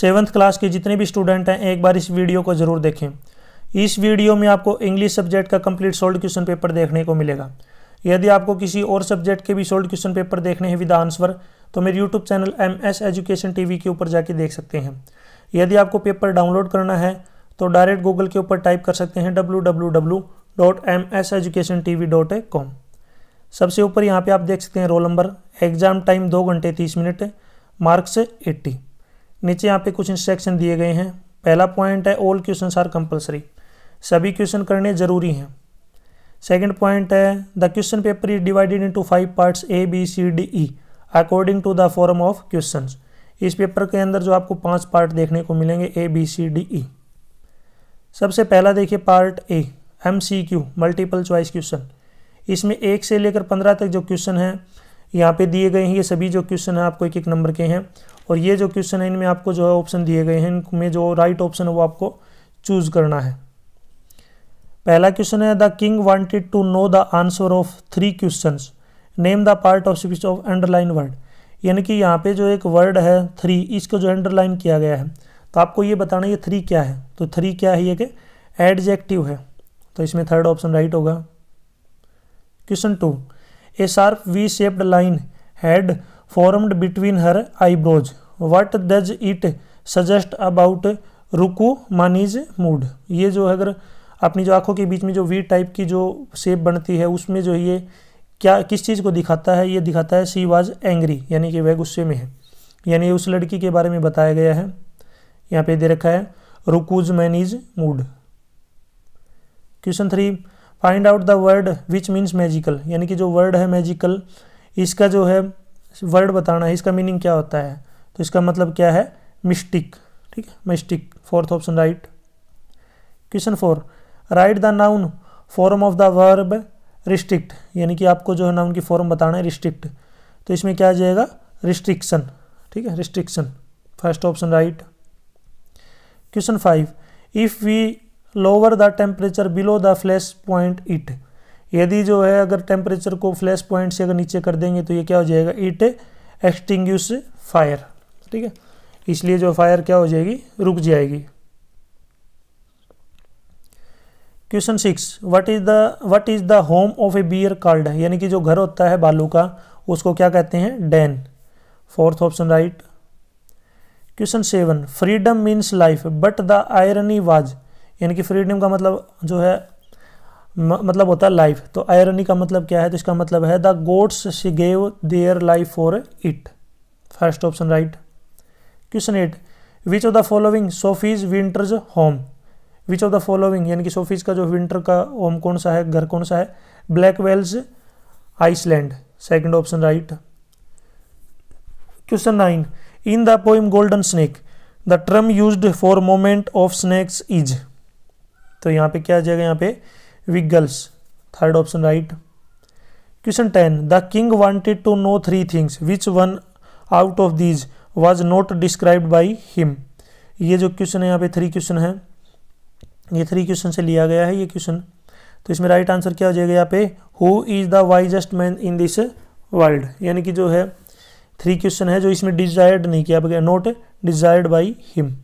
seventh class के जितने भी स्टूडेंट हैं एक बार इस वीडियो को ज़रूर देखें इस वीडियो में आपको इंग्लिश सब्जेक्ट का कंप्लीट सोल्ड क्वेश्चन पेपर देखने को मिलेगा यदि आपको किसी और सब्जेक्ट के भी सोल्ड क्वेश्चन पेपर देखने हैं विद आंसर तो मेरे YouTube channel M S education T के ऊपर जाके देख सकते हैं यदि आपको पेपर डाउनलोड करना है तो डायरेक्ट गूगल के ऊपर टाइप कर सकते हैं W W W dot M S education T V dot com सबसे ऊपर यहाँ पे आप देख सकते हैं रोल नंबर एग्जाम टाइम दो घंटे तीस मिनट मार्क्स एट्टी नीचे यहाँ पे कुछ इंस्ट्रक्शन दिए गए हैं पहला पॉइंट है ऑल क्वेश्चन आर कंपलसरी सभी क्वेश्चन करने ज़रूरी हैं सेकेंड पॉइंट है the question paper is divided into five parts A B C D E according to the form of question इस पेपर के अंदर जो आपको पांच पार्ट देखने को मिलेंगे ए बी सी डी ई सबसे पहला देखिए part A M C Q multiple choice question इसमें एक से लेकर पंद्रह तक जो क्वेश्चन हैं यहाँ पे दिए गए हैं ये सभी जो क्वेश्चन हैं आपको एक एक नंबर के हैं और ये जो क्वेश्चन है इनमें आपको जो है ऑप्शन दिए गए हैं इनमें जो राइट ऑप्शन है वो आपको चूज करना है पहला क्वेश्चन है the king wanted to know the answer of three question name the part of speech of underline word यानी कि यहाँ पे जो एक वर्ड है थ्री इसको जो अंडरलाइन किया गया है तो आपको ये बताना ये थ्री क्या है तो थ्री क्या है ये कि एडजेक्टिव है तो इसमें थर्ड ऑप्शन राइट होगा question two a sharp V shaped line had formed between her eyebrows What does it suggest about Rukku Manee's mood ये जो है अगर अपनी जो आंखों के बीच में जो वी टाइप की जो शेप बनती है उसमें जो ये क्या किस चीज़ को दिखाता है ये दिखाता है सी वाज एंग्री यानी कि वह गुस्से में है यानी उस लड़की के बारे में बताया गया है यहाँ पे दे रखा है Rukku's Manee's mood question three find out the word which means magical यानी कि जो वर्ड है मैजिकल इसका जो है वर्ड बताना है इसका मीनिंग क्या होता है तो इसका मतलब क्या है मिस्टिक ठीक है mystic fourth option right question four write the noun form of the verb restrict यानी कि आपको जो है नाउन की फॉर्म बताना है रिस्ट्रिक्ट तो इसमें क्या आ जाएगा रिस्ट्रिक्शन ठीक है restriction first option right question five if we lower the temperature below the flash point it यदि जो है अगर टेम्परेचर को फ्लैश पॉइंट से अगर नीचे कर देंगे तो ये क्या हो जाएगा इट एक्सटिंग फायर ठीक है इसलिए जो फायर क्या हो जाएगी रुक जाएगी question six what is the what is the home of a bear called यानी कि जो घर होता है बालू का उसको क्या कहते हैं den fourth option right question seven freedom means life but the irony was यानी कि फ्रीडम का मतलब जो है मतलब होता है लाइफ तो आयरनी का मतलब क्या है तो इसका मतलब है the gods she gave their life for it first option right question eight which of the following Sophie's winters home which of the following यानी कि सोफीज का जो विंटर का होम कौन सा है घर कौन सा है black wells Iceland second option right question nine in the poem golden snake the term use for moment of snakes is तो यहाँ पे क्या आ जाएगा यहाँ पे wiggles third option right question ten the king wanted to know three things which one out of these was not described by him ये जो क्वेश्चन है यहाँ पे थ्री क्वेश्चन है ये थ्री क्वेश्चन से लिया गया है ये क्वेश्चन तो इसमें राइट आंसर क्या हो जाएगा यहाँ पे who is the wisest man in this world यानी कि जो है थ्री क्वेश्चन है जो इसमें डिजायर्ड नहीं किया गया not desired by him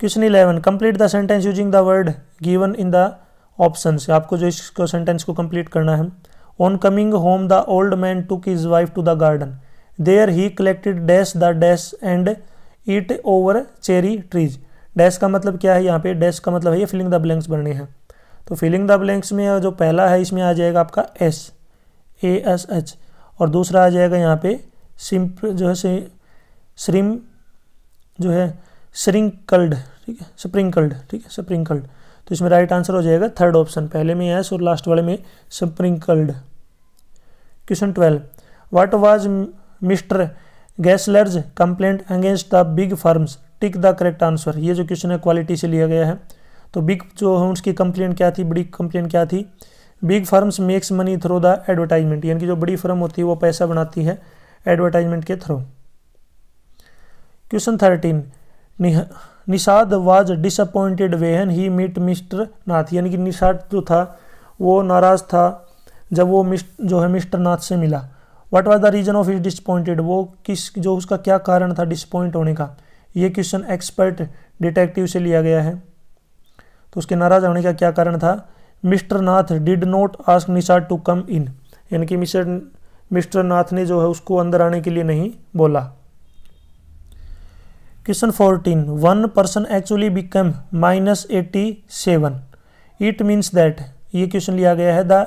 question eleven complete the sentence using the word given in the option आपको जो इसको सेंटेंस को कंप्लीट करना है on coming home the old man took his wife to the garden there he collected dash the dash and ate over cherry trees dash का मतलब क्या है यहाँ पे डैश का मतलब है ये फिलिंग द ब्लैंक्स बनने हैं तो फिलिंग द ब्लैंक्स में जो पहला है इसमें आ जाएगा आपका एस ए एस एच और दूसरा आ जाएगा यहाँ पे सिम्प जो है श्रिम जो है स्प्रिंकल्ड ठीक है स्प्रिंकल्ड ठीक है स्प्रिंकल्ड तो इसमें राइट आंसर हो जाएगा थर्ड ऑप्शन पहले में एस और लास्ट वाले में sprinkled question twelve what was mister Gessler's complaint against the big firms tick the correct answer ये जो क्वेश्चन है क्वालिटी से लिया गया है तो बिग जो है उसकी कंप्लेंट क्या थी बड़ी कंप्लेंट क्या थी big firms makes money through the advertisement यानी कि जो बड़ी फर्म होती है वो पैसा बनाती है एडवर्टाइजमेंट के through question thirteen Nishad was disappointed when he meet mister Nath यानी कि निषाद जो था वो नाराज़ था जब वो मिस्ट जो है मिस्टर नाथ से मिला what was the reason of his disappointed वो किस जो उसका क्या कारण था डिसअपॉइंट होने का ये क्वेश्चन एक्सपर्ट डिटेक्टिव से लिया गया है तो उसके नाराज़ होने का क्या कारण था mister Nath did not ask Nishad to come in यानी कि मिस्टर मिस्टर नाथ ने जो है उसको अंदर आने के लिए नहीं बोला question fourteen one person actually become minus eighty seven it means that ये क्वेश्चन लिया गया है the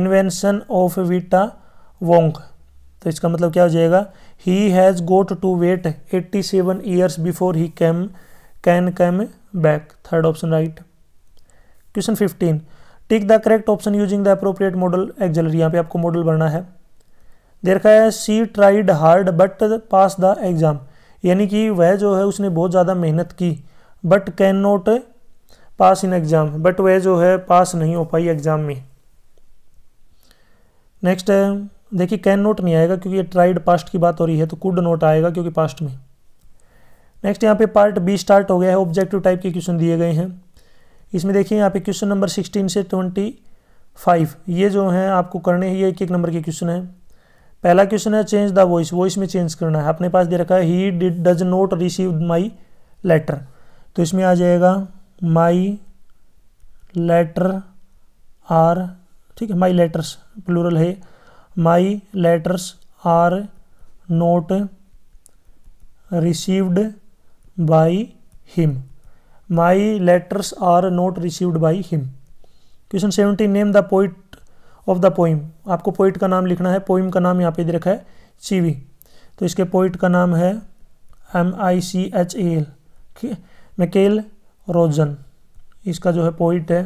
invention of Vita Wonk तो इसका मतलब क्या हो जाएगा he has got to wait eighty seven years before he came can came back third option right question fifteen tick the correct option using the appropriate modal auxiliary यहाँ पे आपको modal बनना है देखा है she tried hard but pass the exam यानी कि वह जो है उसने बहुत ज़्यादा मेहनत की but can not pass in exam but वह जो है पास नहीं हो पाई एग्ज़ाम में नेक्स्ट है देखिए कैन नॉट नहीं आएगा क्योंकि ये ट्राइड पास्ट की बात हो रही है तो कुड नॉट आएगा क्योंकि पास्ट में नेक्स्ट यहाँ पे पार्ट बी स्टार्ट हो गया है ऑब्जेक्टिव टाइप के क्वेश्चन दिए गए हैं इसमें देखिए यहाँ पे क्वेश्चन नंबर सिक्सटीन से ट्वेंटी फाइव ये जो हैं आपको करने हैं ये एक एक नंबर के क्वेश्चन हैं पहला क्वेश्चन है चेंज द वॉइस वॉइस में चेंज करना है अपने पास दे रखा है he did does not receive my letter तो इसमें आ जाएगा माई लेटर आर ठीक है माई लेटर्स प्लूरल है my letters are not received by him my letters are not received by him question seventeen name the poet of the poem आपको poet का नाम लिखना है पोइम का नाम यहाँ पे दे रखा है चीवी तो इसके पोइट का नाम है M I C H A L Michael Rosen इसका जो है पोइट है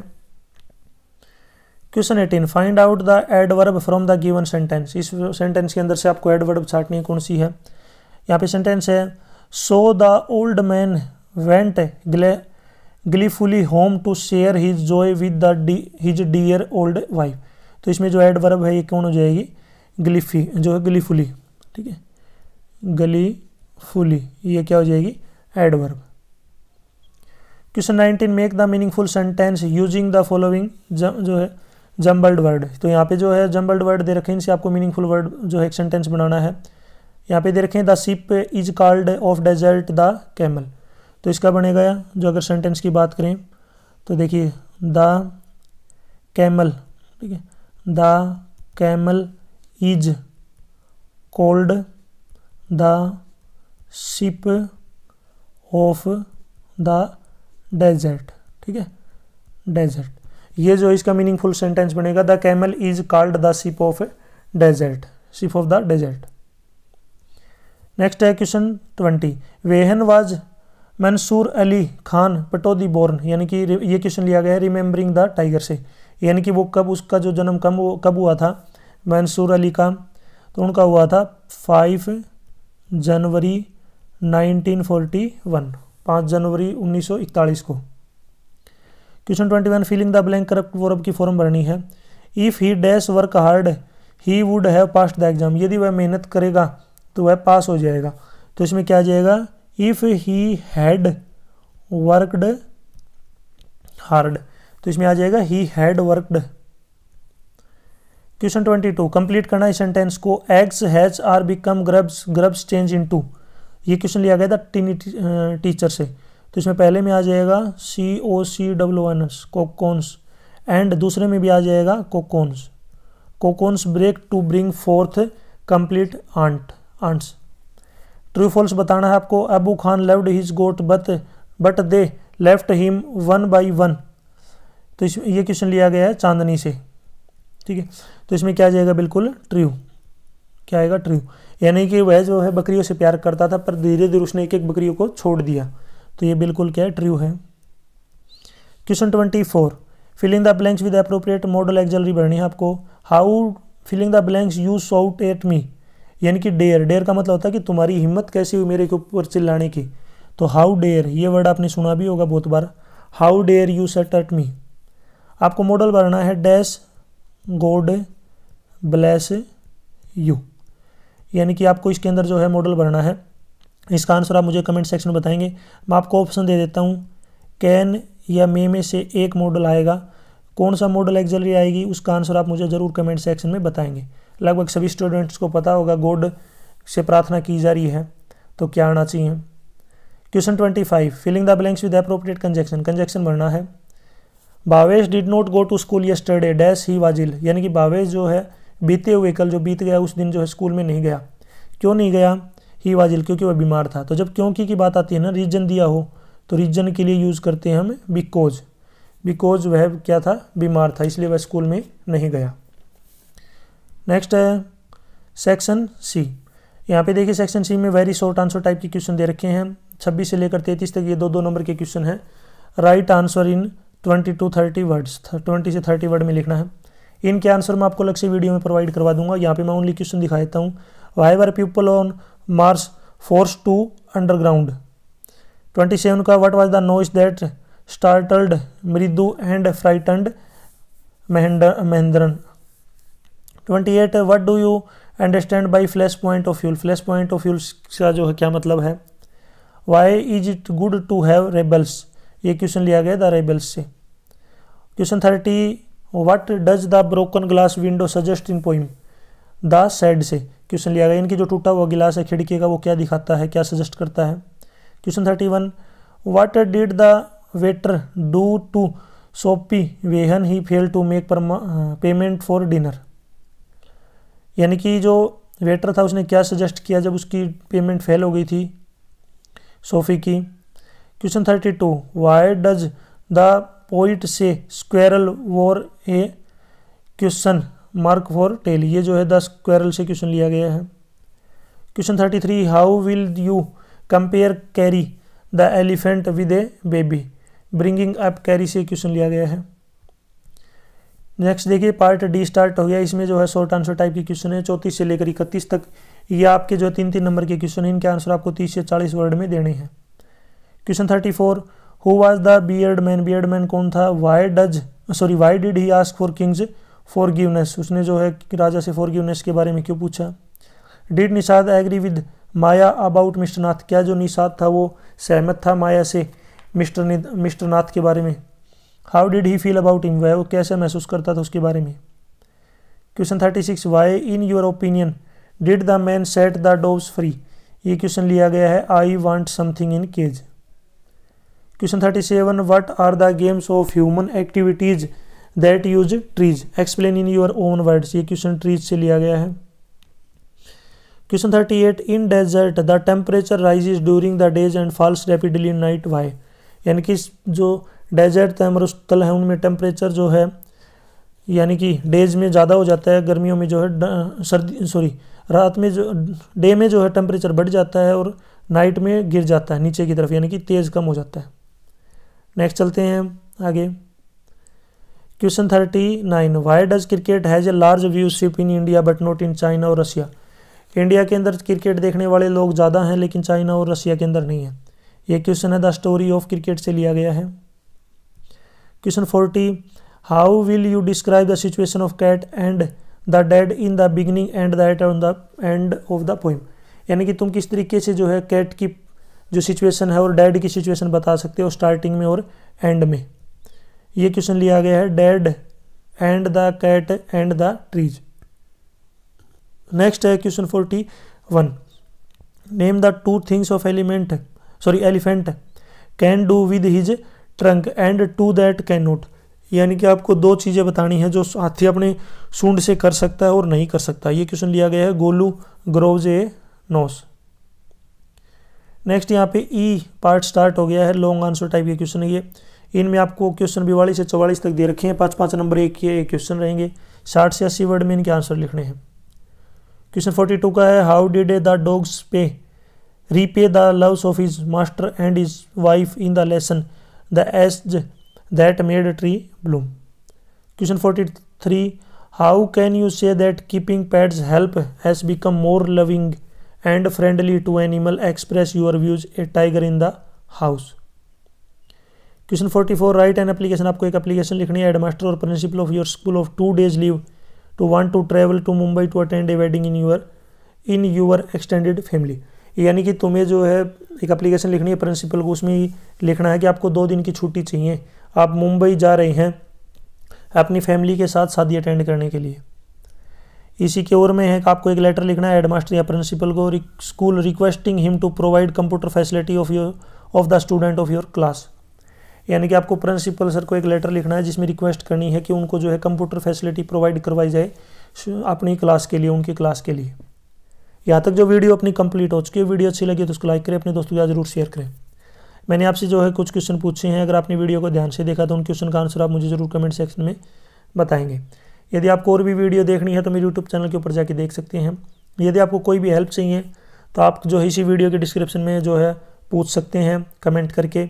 question eighteen find out the adverb from the given sentence इस सेंटेंस के अंदर से आपको एडवर्ब छाटनी है कौन सी है यहाँ पे सेंटेंस है so the old man went glee gleefully home to share his joy with the D his dear old wife तो इसमें जो एडवर्ब है ये कौन हो जाएगी गलीफी जो है गलीफुली ठीक है गली फुली ये क्या हो जाएगी adverb question nineteen make the meaningful sentence using the following जो है जम्बल्ड वर्ड तो यहाँ पे जो है जम्बल्ड वर्ड दे रखे हैं इनसे आपको मीनिंगफुल वर्ड जो है एक सेंटेंस बनाना है यहाँ पे दे रखे हैं the ship is called of desert the camel तो इसका बनेगा जो अगर सेंटेंस की बात करें तो देखिए द कैमल ठीक है the camel is called the ship of the desert ठीक है डेजर्ट ये जो इसका मीनिंगफुल सेंटेंस बनेगा the camel is called the ship of desert ship of the desert next है question twenty when was Mansoor Ali Khan Pataudi born यानी कि ये क्वेश्चन लिया गया है रिमेंबरिंग द टाइगर से यानी कि वो कब उसका जो जन्म कब कब हुआ था मंसूर अली का तो उनका हुआ था फाइव जनवरी 1941 पाँच जनवरी उन्नीस को question 21 filling the blank correct verb की फॉर्म भरनी है if he dash work hard he would have pass the exam यदि वह मेहनत करेगा तो वह पास हो जाएगा तो इसमें क्या आ जाएगा if he had worked hard तो इसमें आ जाएगा he had worked question twenty two complete करना इस सेंटेंस को eggs has are become grubs grubs change in to ये क्वेश्चन लिया गया था टीनी टीचर से तो इसमें पहले में आ जाएगा C O C W N S cocoons and दूसरे में भी आ जाएगा cocoons cocoons break to bring forth complete ant ants true false बताना है आपको Abu Khan loved his goat but but they left him one by one तो इस ये क्वेश्चन लिया गया है चांदनी से ठीक है तो इसमें क्या जाएगा बिल्कुल ट्रू क्या आएगा ट्रू यानी कि वह जो है बकरियों से प्यार करता था पर धीरे धीरे उसने एक एक बकरियों को छोड़ दिया तो ये बिल्कुल क्या है ट्रू है question twenty four filling the blanks with appropriate modal auxiliary भरनी है आपको how filling the blanks you shout at me यानी कि डेयर डेयर का मतलब होता है कि तुम्हारी हिम्मत कैसी हुई मेरे के ऊपर चिल्लाने की तो हाउ डेयर ये वर्ड आपने सुना भी होगा बहुत बार how dare you set at me आपको मॉडल भरना है डैश गोड ब्लेस यू यानी कि आपको इसके अंदर जो है मॉडल भरना है इसका आंसर आप मुझे कमेंट सेक्शन में बताएंगे मैं आपको ऑप्शन दे देता हूँ कैन या मे में से एक मॉडल आएगा कौन सा मॉडल एक्जलरी आएगी उसका आंसर आप मुझे ज़रूर कमेंट सेक्शन में बताएंगे लगभग सभी स्टूडेंट्स को पता होगा गोड से प्रार्थना की जा रही है तो क्या आना चाहिए question twenty five filling the blanks with appropriate conjunction conjunction भरना है Bhavesh did not go to school yesterday dash ही वाजिल यानी कि भावेश जो है बीते हुए कल जो बीत गया उस दिन जो है स्कूल में नहीं गया क्यों नहीं गया ही वाजिल क्योंकि वह बीमार था तो जब क्योंकि की बात आती है ना रीजन दिया हो तो रीजन के लिए यूज़ करते हैं हम बिकॉज बिकॉज वह क्या था बीमार था इसलिए वह स्कूल में नहीं गया नेक्स्ट है सेक्शन सी यहाँ पे देखिए सेक्शन सी में वेरी शॉर्ट आंसर टाइप के क्वेश्चन दे रखे हैं 26 से लेकर 33 तक ये दो दो नंबर के क्वेश्चन हैं write answer in twenty to thirty words twenty से थर्टी वर्ड में लिखना है इनके आंसर मैं आपको अलग से वीडियो में प्रोवाइड करवा दूंगा यहाँ पे मैं ओनली क्वेश्चन दिखा देता हूँ why were people on Mars forced to underground twenty seven का what was the noise that startled Mridu and frightened Mahendran twenty eight what do you understand by flash point of fuel flash point of fuel का जो है क्या मतलब है why is it good to have rebels ये question लिया गया the rebels से question thirty what does the broken glass window suggest in poem the shed से क्वेश्चन लिया गया इनकी जो टूटा हुआ गिलास है खिड़की का वो क्या दिखाता है क्या सजेस्ट करता है question thirty one what did the waiter do to Soapy when he fail to make payment for dinner यानी कि जो वेटर था उसने क्या सजेस्ट किया जब उसकी पेमेंट फेल हो गई थी सोफ़ी की question thirty two why does the poet say squirrel wore a question mark for tail ये जो है द स्क्वेरल से क्वेश्चन लिया गया है question thirty three how will you compare carry the elephant with a baby bringing up carry से question लिया गया है नेक्स्ट देखिए पार्ट डी स्टार्ट हो गया इसमें जो है शॉर्ट आंसर टाइप के क्वेश्चन है चौंतीस से लेकर इकतीस तक ये आपके जो तीन तीन नंबर के क्वेश्चन हैं इनके आंसर आपको तीस से चालीस वर्ड में देने हैं question thirty four who was the ad man ad man कौन था why does sorry why did he ask for king's forgiveness उसने जो है राजा से फॉर गिवनेस के बारे में क्यों पूछा did Nishad agree with Maya about mister Nath क्या जो निषाद था वो सहमत था माया से मिस्टर मिस्टर नाथ के बारे में how did he feel about him वह वो कैसे महसूस करता था उसके बारे में question thirty six why in your opinion did the man set the doves free ये क्वेश्चन लिया गया है I want something in cage question thirty seven what are the games of human activities that use trees explain in your own words ये question trees से लिया गया है question thirty eight in desert the temperature rises during the days and falls rapidly in night why यानी कि जो desert है मरुस्थल है उनमें टेम्परेचर जो है यानी कि डेज में ज़्यादा हो जाता है गर्मियों में जो है सर्दी सॉरी रात में जो डे में जो है टेम्परेचर बढ़ जाता है और नाइट में गिर जाता है नीचे की तरफ यानी कि तेज़ कम हो जाता है नेक्स्ट चलते हैं आगे question thirty nine why does cricket has a large viewership in India but not in China और रशिया इंडिया के अंदर क्रिकेट देखने वाले लोग ज़्यादा हैं लेकिन चाइना और रशिया के अंदर नहीं है ये क्वेश्चन है द स्टोरी ऑफ क्रिकेट से लिया गया है question forty how will you describe the situation of cat and the dad in the beginning and at on the end of the poem यानी कि तुम किस तरीके से जो है कैट की जो सिचुएशन है और डेड की सिचुएशन बता सकते हो स्टार्टिंग में और एंड में ये क्वेश्चन लिया गया है dad and the cat and the trees next है question forty one name the two things of element sorry elephant can do with his trunk and two that can not यानी कि आपको दो चीज़ें बतानी है जो हाथी अपने सूंड से कर सकता है और नहीं कर सकता ये क्वेश्चन लिया गया है Golu grows a nose next यहाँ पे ई पार्ट स्टार्ट हो गया है लॉन्ग आंसर टाइप के क्वेश्चन ये इनमें आपको क्वेश्चन बिवालीस से चौवालीस तक दे रखे हैं पाँच पाँच नंबर एक के एक क्वेश्चन रहेंगे साठ से अस्सी वर्ड में इनके आंसर लिखने हैं क्वेश्चन फोर्टी टू का है how did the dogs pay repay the loves of his master and his wife in the lesson the age that made tree bloom question forty three how can you say that keeping pets help has become more loving and friendly to animal express your views a tiger in the house question forty four write an application आपको एक application लिखनी है headmaster और principal of your school of two days leave to want to travel to Mumbai to attend a wedding in your in your extended family यानी कि तुम्हें जो है एक एप्लीकेशन लिखनी है प्रिंसिपल को उसमें लिखना है कि आपको दो दिन की छुट्टी चाहिए आप मुंबई जा रहे हैं अपनी फैमिली के साथ शादी अटेंड करने के लिए इसी के ओर में है कि आपको एक लेटर लिखना है हेडमास्टर या प्रिंसिपल को school requesting him to provide computer facility of your of the student of your class यानी कि आपको प्रिंसिपल सर को एक लेटर लिखना है जिसमें रिक्वेस्ट करनी है कि उनको जो है कंप्यूटर फैसिलिटी प्रोवाइड करवाई जाए अपनी क्लास के लिए उनकी क्लास के लिए यहाँ तक जो वीडियो अपनी कंप्लीट हो चुकी है वीडियो अच्छी लगी तो उसको लाइक करें अपने दोस्तों के साथ जरूर शेयर करें मैंने आपसे जो है कुछ क्वेश्चन पूछे हैं अगर आपने वीडियो को ध्यान से देखा तो उन क्वेश्चन का आंसर आप मुझे ज़रूर कमेंट सेक्शन में बताएंगे यदि आपको और भी वीडियो देखनी है तो मेरे यूट्यूब चैनल के ऊपर जाके देख सकते हैं यदि आपको कोई भी हेल्प चाहिए तो आप जो है इसी वीडियो के डिस्क्रिप्शन में जो है पूछ सकते हैं कमेंट करके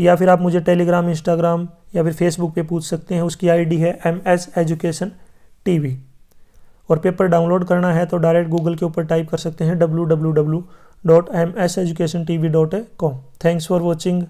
या फिर आप मुझे टेलीग्राम इंस्टाग्राम या फिर फेसबुक पे पूछ सकते हैं उसकी आईडी है एम एस एजुकेशन टी और पेपर डाउनलोड करना है तो डायरेक्ट गूगल के ऊपर टाइप कर सकते हैं W W W dot M S education T V dot com thanks for watching